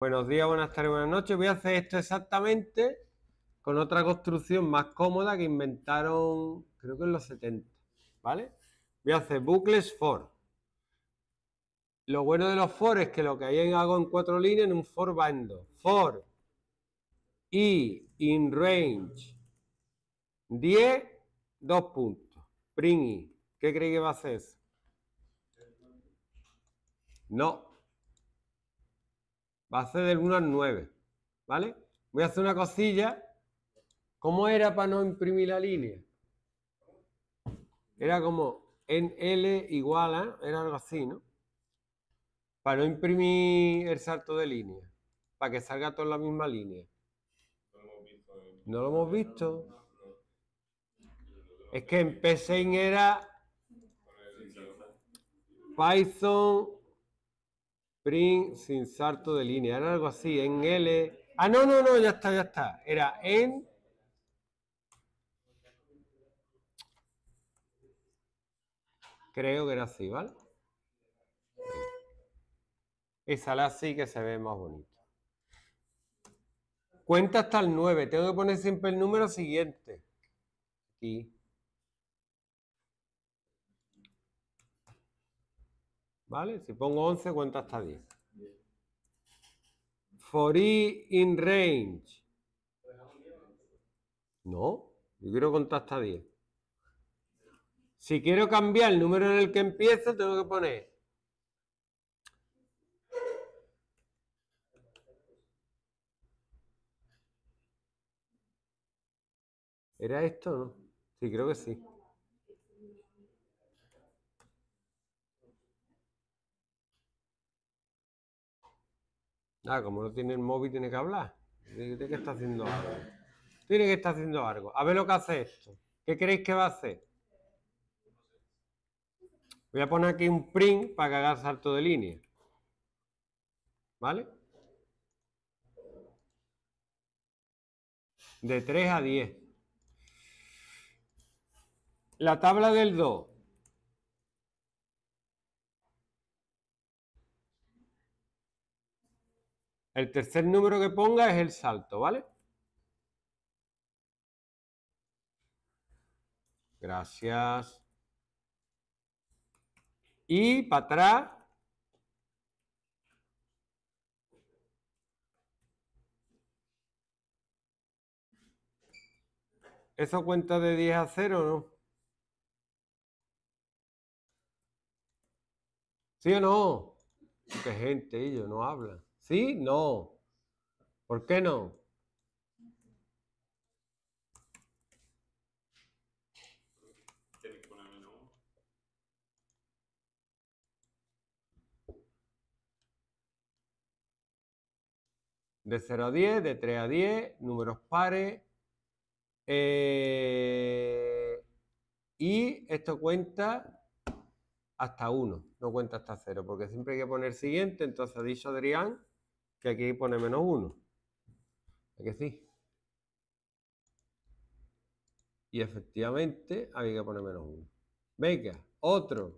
Buenos días, buenas tardes, buenas noches. Voy a hacer esto exactamente con otra construcción más cómoda que inventaron, creo que en los 70, ¿vale? Voy a hacer bucles for. Lo bueno de los for es que lo que hay en hago en cuatro líneas, en un for bando. For y in range 10, dos puntos. Pringy, ¿Qué creéis que va a hacer eso? No, Va a ser del 1 al 9, ¿vale? Voy a hacer una cosilla. ¿Cómo era para no imprimir la línea? Era como en L igual a, era algo así, ¿no? Para no imprimir el salto de línea, para que salga toda la misma línea. No lo hemos visto. Es que en PSein era Python Print sin salto de línea. Era algo así, en L. Ah, no, no, no, ya está, ya está. Era en. Creo que era así, ¿vale? Esa la sí que se ve más bonito. Cuenta hasta el 9. Tengo que poner siempre el número siguiente. Y... ¿Vale? Si pongo 11, cuenta hasta 10. For e in range. No, yo quiero contar hasta 10. Si quiero cambiar el número en el que empiezo, tengo que poner... ¿Era esto no? Sí, creo que sí. Ah, como no tiene el móvil, tiene que hablar. Tiene que estar haciendo algo. Tiene que estar haciendo algo. A ver lo que hace esto. ¿Qué creéis que va a hacer? Voy a poner aquí un print para que haga salto de línea. ¿Vale? De 3 a 10. La tabla del 2 El tercer número que ponga es el salto, ¿vale? Gracias. Y para atrás. ¿Eso cuenta de 10 a 0 no? ¿Sí o no? Qué gente, ellos no hablan. ¿Sí? No. ¿Por qué no? de 0 a 10, de 3 a 10, números pares. Eh, y esto cuenta hasta 1, no cuenta hasta 0, porque siempre hay que poner siguiente. Entonces ha dicho Adrián que aquí pone menos 1. que sí? Y efectivamente había que poner menos 1. Venga, otro.